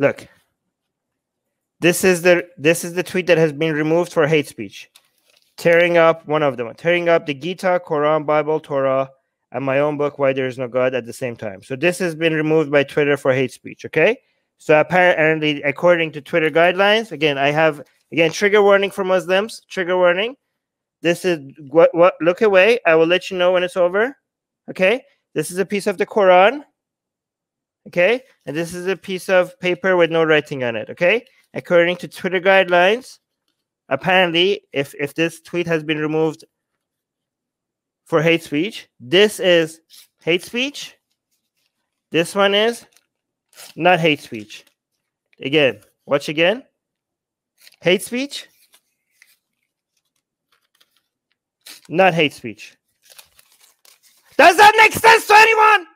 Look, this is the this is the tweet that has been removed for hate speech, tearing up one of them, tearing up the Gita, Quran, Bible, Torah, and my own book, Why There Is No God, at the same time. So this has been removed by Twitter for hate speech. Okay, so apparently, according to Twitter guidelines, again, I have again trigger warning for Muslims. Trigger warning. This is what what look away. I will let you know when it's over. Okay, this is a piece of the Quran okay? And this is a piece of paper with no writing on it, okay? According to Twitter guidelines, apparently, if, if this tweet has been removed for hate speech, this is hate speech. This one is not hate speech. Again, watch again. Hate speech. Not hate speech. Does that make sense to anyone?